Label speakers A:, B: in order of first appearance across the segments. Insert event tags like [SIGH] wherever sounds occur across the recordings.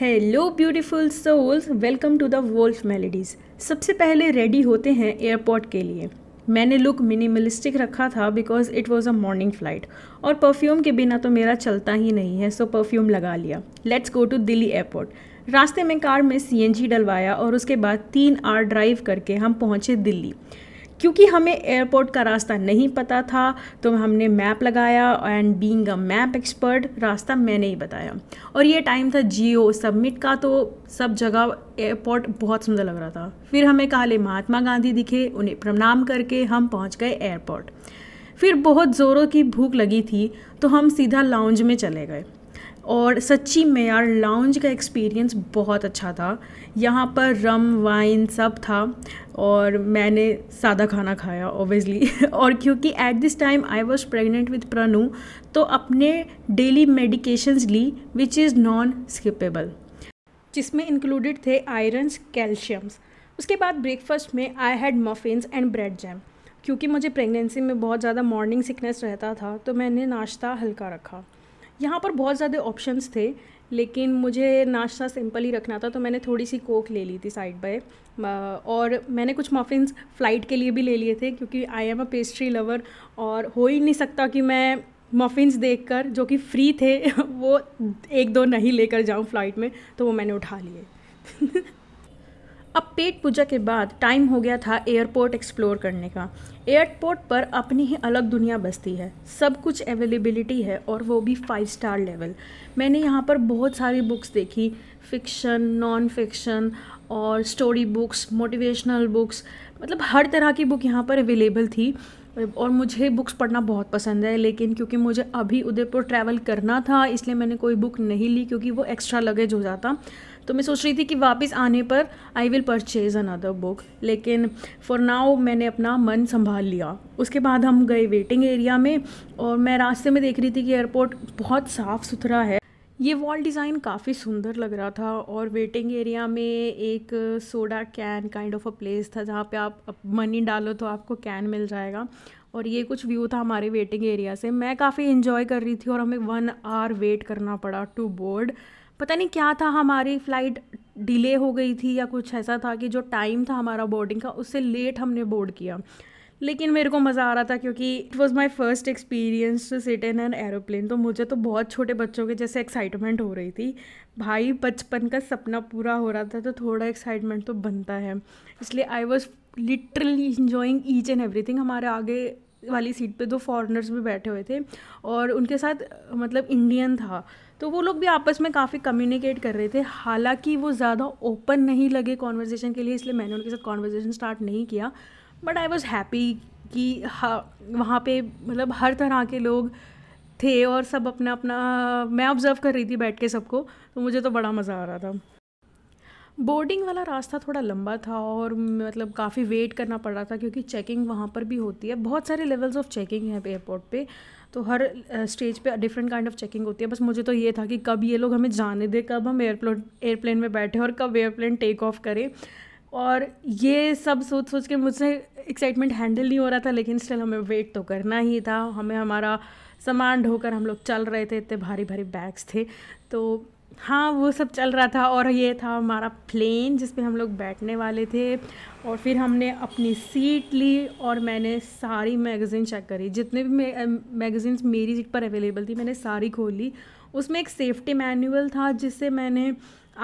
A: hello beautiful souls welcome to the wolf melodies सबसे पहले ready होते हैं एयरपोर्ट के लिए मैंने लुक मिनिमलिस्टिक रखा था because it was a morning flight और परफ्यूम के बिना तो मेरा चलता ही नहीं है सो परफ्यूम लगा लिया let's go to Delhi airport रास्ते में कार में सी डलवाया और उसके बाद तीन आर ड्राइव करके हम पहुँचे दिल्ली क्योंकि हमें एयरपोर्ट का रास्ता नहीं पता था तो हमने मैप लगाया and being a map expert रास्ता मैंने ही बताया और ये टाइम था जियो सबमिट का तो सब जगह एयरपोर्ट बहुत सुंदर लग रहा था फिर हमें काले महात्मा गांधी दिखे उन्हें प्रणाम करके हम पहुँच गए एयरपोर्ट फिर बहुत ज़ोरों की भूख लगी थी तो हम सीधा लाउंज में चले गए और सच्ची में यार लाउंज का एक्सपीरियंस बहुत अच्छा था यहाँ पर रम वाइन सब था और मैंने सादा खाना खाया ओबियसली [LAUGHS] और क्योंकि at this time I was pregnant with Pranu तो अपने डेली मेडिकेशंस ली विच इज़ नॉन स्किपेबल जिसमें इंक्लूडेड थे आयरन्स कैल्शियम्स उसके बाद ब्रेकफास्ट में I had muffins and bread jam क्योंकि मुझे प्रेगनेंसी में बहुत ज़्यादा मॉर्निंग सिकनेस रहता था तो मैंने नाश्ता हल्का रखा यहाँ पर बहुत ज़्यादा ऑप्शंस थे लेकिन मुझे नाश्ता सिंपल ही रखना था तो मैंने थोड़ी सी कोक ले ली थी साइड बाय और मैंने कुछ मफ़िन्स फ़्लाइट के लिए भी ले लिए थे क्योंकि I am a pastry lover और हो ही नहीं सकता कि मैं मफ़िन्स देखकर जो कि फ्री थे [LAUGHS] वो एक दो नहीं लेकर जाऊँ फ़्लाइट में तो वो मैंने उठा लिए [LAUGHS] अब पेट पूजा के बाद टाइम हो गया था एयरपोर्ट एक्सप्लोर करने का एयरपोर्ट पर अपनी ही अलग दुनिया बसती है सब कुछ अवेलेबिलिटी है और वो भी फाइव स्टार लेवल मैंने यहाँ पर बहुत सारी बुक्स देखी फ़िक्शन नॉन फिक्शन और स्टोरी बुक्स मोटिवेशनल बुक्स मतलब हर तरह की बुक यहाँ पर अवेलेबल थी और मुझे बुक्स पढ़ना बहुत पसंद है लेकिन क्योंकि मुझे अभी उदयपुर ट्रैवल करना था इसलिए मैंने कोई बुक नहीं ली क्योंकि वो एक्स्ट्रा लगेज हो जाता तो मैं सोच रही थी कि वापस आने पर I will purchase another book लेकिन फॉर नाउ मैंने अपना मन संभाल लिया उसके बाद हम गए वेटिंग एरिया में और मैं रास्ते में देख रही थी कि एयरपोर्ट बहुत साफ़ सुथरा है ये वॉल डिज़ाइन काफ़ी सुंदर लग रहा था और वेटिंग एरिया में एक soda can kind of a place था जहाँ पे आप मनी डालो तो आपको कैन मिल जाएगा और ये कुछ व्यू था हमारे वेटिंग एरिया से मैं काफ़ी इन्जॉय कर रही थी और हमें वन आवर वेट करना पड़ा टू बोर्ड पता नहीं क्या था हमारी फ़्लाइट डिले हो गई थी या कुछ ऐसा था कि जो टाइम था हमारा बोर्डिंग का उससे लेट हमने बोर्ड किया लेकिन मेरे को मज़ा आ रहा था क्योंकि it was my first experience to sit in an aeroplane तो मुझे तो बहुत छोटे बच्चों के जैसे एक्साइटमेंट हो रही थी भाई बचपन का सपना पूरा हो रहा था तो थोड़ा एक्साइटमेंट तो बनता है इसलिए I was literally enjoying each and everything हमारे आगे वाली सीट पे दो फॉरनर्स भी बैठे हुए थे और उनके साथ मतलब इंडियन था तो वो लोग भी आपस में काफ़ी कम्युनिकेट कर रहे थे हालांकि वो ज़्यादा ओपन नहीं लगे कॉन्वर्जेसन के लिए इसलिए मैंने उनके साथ कॉन्वर्जेसन स्टार्ट नहीं किया बट आई वॉज़ हैप्पी कि हाँ वहाँ पे मतलब हर तरह के लोग थे और सब अपना अपना मैं ऑब्ज़र्व कर रही थी बैठ के सबको तो मुझे तो बड़ा मज़ा आ रहा था बोर्डिंग वाला रास्ता थोड़ा लंबा था और मतलब काफ़ी वेट करना पड़ रहा था क्योंकि चेकिंग वहाँ पर भी होती है बहुत सारे लेवल्स ऑफ चेकिंग है एयरपोर्ट पे तो हर स्टेज पे डिफरेंट काइंड ऑफ चेकिंग होती है बस मुझे तो ये था कि कब ये लोग हमें जाने दें कब हम एयरप्लेन एयरप्लेन में बैठे और कब एयरप्लेन टेक ऑफ करें और ये सब सोच सोच के मुझसे एक्साइटमेंट हैंडल नहीं हो रहा था लेकिन स्टिल हमें वेट तो करना ही था हमें हमारा सामान ढोकर हम लोग चल रहे थे इतने भारी भारी बैग्स थे तो हाँ वो सब चल रहा था और ये था हमारा प्लेन जिसमें हम लोग बैठने वाले थे और फिर हमने अपनी सीट ली और मैंने सारी मैगज़ीन चेक करी जितने भी मैगज़ीन्स मेरी सीट पर अवेलेबल थी मैंने सारी खोली उसमें एक सेफ्टी मैनुअल था जिससे मैंने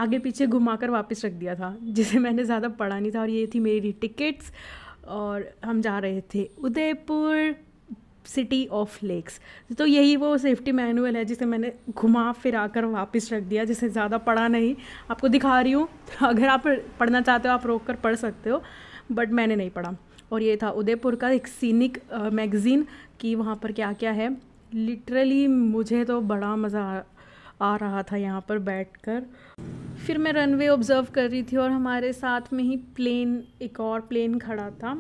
A: आगे पीछे घुमा कर वापस रख दिया था जिसे मैंने ज़्यादा पढ़ा नहीं था और ये थी मेरी टिकट्स और हम जा रहे थे उदयपुर सिटी ऑफ लेक्स तो यही वो सेफ्टी मैनुअल है जिसे मैंने घुमा फिरा कर वापस रख दिया जिसे ज़्यादा पढ़ा नहीं आपको दिखा रही हूँ तो अगर आप पढ़ना चाहते हो आप रोक कर पढ़ सकते हो बट मैंने नहीं पढ़ा और ये था उदयपुर का एक सीनिक मैगज़ीन कि वहाँ पर क्या क्या है लिटरली मुझे तो बड़ा मज़ा आ रहा था यहाँ पर बैठ कर फिर मैं रनवे ऑब्ज़र्व कर रही थी और हमारे साथ में ही प्लेन एक और प्लेन खड़ा था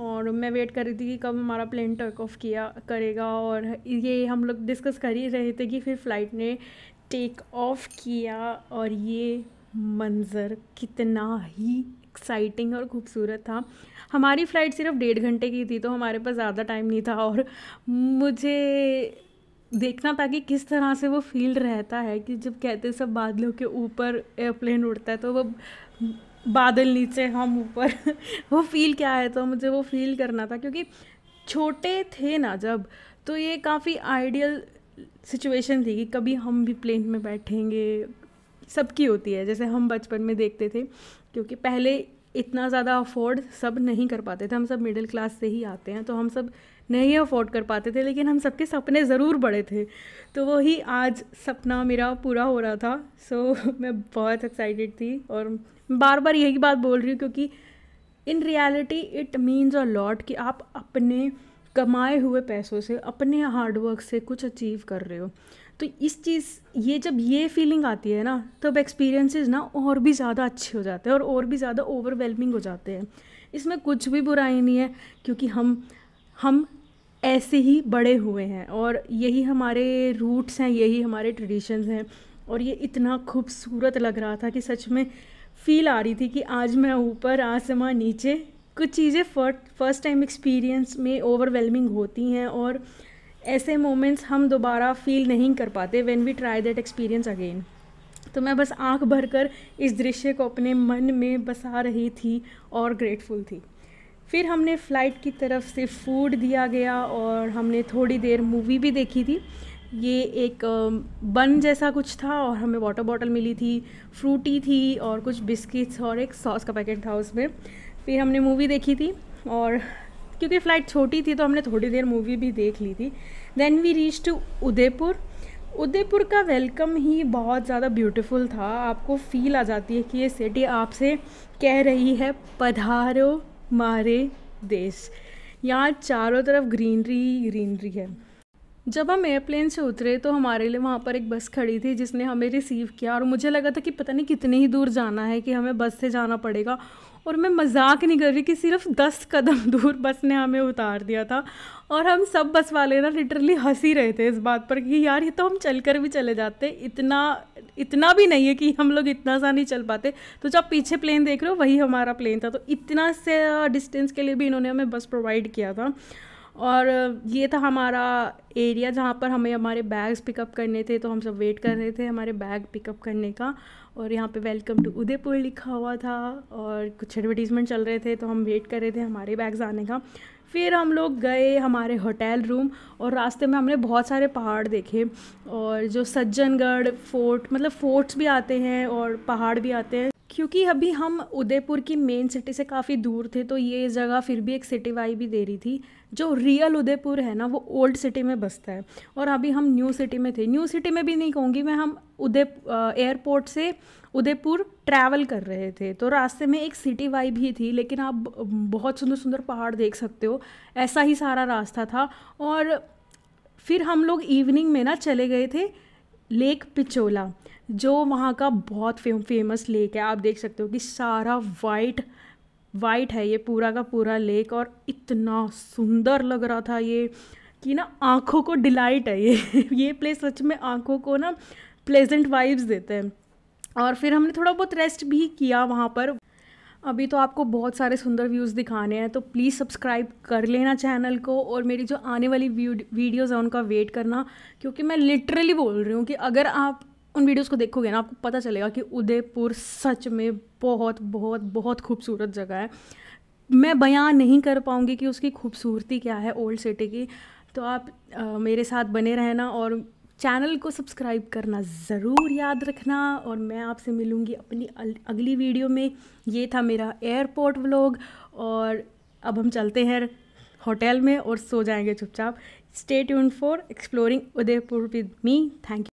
A: और मैं वेट कर रही थी कि कब हमारा प्लेन टेक ऑफ किया करेगा और ये हम लोग डिस्कस कर ही रहे थे कि फिर फ़्लाइट ने टेक ऑफ किया और ये मंज़र कितना ही एक्साइटिंग और खूबसूरत था हमारी फ़्लाइट सिर्फ डेढ़ घंटे की थी तो हमारे पास ज़्यादा टाइम नहीं था और मुझे देखना था कि किस तरह से वो फील रहता है कि जब कहते सब बादलों के ऊपर एयरप्लेन उड़ता है तो वो बादल नीचे हम ऊपर [LAUGHS] वो फील क्या है तो मुझे वो फील करना था क्योंकि छोटे थे ना जब तो ये काफ़ी आइडियल सिचुएशन थी कि कभी हम भी प्लेन में बैठेंगे सबकी होती है जैसे हम बचपन में देखते थे क्योंकि पहले इतना ज़्यादा अफोर्ड सब नहीं कर पाते थे हम सब मिडिल क्लास से ही आते हैं तो हम सब नहीं अफोर्ड कर पाते थे लेकिन हम सबके सपने ज़रूर बड़े थे तो वही आज सपना मेरा पूरा हो रहा था सो so, [LAUGHS] मैं बहुत एक्साइटेड थी और बार बार यही बात बोल रही हूँ क्योंकि in reality it means a lot कि आप अपने कमाए हुए पैसों से अपने हार्डवर्क से कुछ अचीव कर रहे हो तो इस चीज़ ये जब ये फीलिंग आती है ना तब एक्सपीरियंसेस ना और भी ज़्यादा अच्छे हो जाते हैं और और भी ज़्यादा ओवरवेलमिंग हो जाते हैं इसमें कुछ भी बुराई नहीं है क्योंकि हम हम ऐसे ही बड़े हुए हैं और यही हमारे रूट्स हैं यही हमारे ट्रेडिशंस हैं और ये इतना खूबसूरत लग रहा था कि सच में फील आ रही थी कि आज मैं ऊपर आसमां नीचे कुछ चीज़ें फर्स्ट टाइम एक्सपीरियंस में ओवरवेलमिंग होती हैं और ऐसे मोमेंट्स हम दोबारा फील नहीं कर पाते when we try that experience again तो मैं बस आंख भरकर इस दृश्य को अपने मन में बसा रही थी और ग्रेटफुल थी फिर हमने फ़्लाइट की तरफ से फूड दिया गया और हमने थोड़ी देर मूवी भी देखी थी ये एक बन जैसा कुछ था और हमें वाटर बॉटल मिली थी फ्रूटी थी और कुछ बिस्किट्स और एक सॉस का पैकेट था उसमें फिर हमने मूवी देखी थी और क्योंकि फ़्लाइट छोटी थी तो हमने थोड़ी देर मूवी भी देख ली थी then we reach to Udaipur Udaipur का वेलकम ही बहुत ज़्यादा ब्यूटीफुल था आपको फील आ जाती है कि ये सिटी आपसे कह रही है पधारो हमारे देश यहाँ चारों तरफ ग्रीनरी ही ग्रीनरी है जब हम एयरप्लेन से उतरे तो हमारे लिए वहाँ पर एक बस खड़ी थी जिसने हमें रिसीव किया और मुझे लगा था कि पता नहीं कितने ही दूर जाना है कि हमें बस से जाना पड़ेगा और मैं मजाक नहीं कर रही कि सिर्फ दस कदम [LAUGHS] दूर बस ने हमें उतार दिया था और हम सब बस वाले ना लिटरली हंसी रहे थे इस बात पर कि यार ये तो हम चल कर भी चले जाते इतना इतना भी नहीं है कि हम लोग इतना सा नहीं चल पाते तो जब पीछे प्लेन देख रहे हो वही हमारा प्लेन था तो इतना से डिस्टेंस के लिए भी इन्होंने हमें बस प्रोवाइड किया था और ये था हमारा एरिया जहाँ पर हमें हमारे बैग्स पिकअप करने थे तो हम सब वेट कर रहे थे हमारे बैग पिकअप करने का और यहाँ पे वेलकम टू उदयपुर लिखा हुआ था और कुछ एडवर्टीज़मेंट चल रहे थे तो हम वेट कर रहे थे हमारे बैग्स आने का फिर हम लोग गए हमारे होटल रूम और रास्ते में हमने बहुत सारे पहाड़ देखे और जो सज्जनगढ़ फोर्ट मतलब फोर्ट्स भी आते हैं और पहाड़ भी आते हैं क्योंकि अभी हम उदयपुर की मेन सिटी से काफ़ी दूर थे तो ये जगह फिर भी एक सिटी वाई भी दे रही थी जो रियल उदयपुर है ना वो ओल्ड सिटी में बसता है और अभी हम न्यू सिटी में थे न्यू सिटी में भी नहीं कहूँगी मैं हम उदय एयरपोर्ट से उदयपुर ट्रैवल कर रहे थे तो रास्ते में एक सिटी वाई भी थी लेकिन आप बहुत सुंदर सुंदर पहाड़ देख सकते हो ऐसा ही सारा रास्ता था और फिर हम लोग इवनिंग में ना चले गए थे लेक पिचोला जो वहाँ का बहुत फेम फेमस लेक है आप देख सकते हो कि सारा वाइट वाइट है ये पूरा का पूरा लेक और इतना सुंदर लग रहा था ये कि ना आँखों को डिलाइट है ये [LAUGHS] ये प्लेस सच में आँखों को ना प्लेजेंट वाइब्स देते हैं और फिर हमने थोड़ा बहुत रेस्ट भी किया वहाँ पर अभी तो आपको बहुत सारे सुंदर व्यूज़ दिखाने हैं तो प्लीज़ सब्सक्राइब कर लेना चैनल को और मेरी जो आने वाली वीडियोज़ हैं उनका वेट करना क्योंकि मैं लिटरली बोल रही हूँ कि अगर आप उन वीडियोज़ को देखोगे ना आपको पता चलेगा कि उदयपुर सच में बहुत बहुत बहुत खूबसूरत जगह है मैं बयान नहीं कर पाऊँगी कि उसकी खूबसूरती क्या है ओल्ड सिटी की तो आप आ, मेरे साथ बने रहना और चैनल को सब्सक्राइब करना ज़रूर याद रखना और मैं आपसे मिलूँगी अपनी अगली वीडियो में ये था मेरा एयरपोर्ट व्लॉग और अब हम चलते हैं होटल में और सो जाएंगे चुपचाप stay tune for exploring Udaipur with me thank you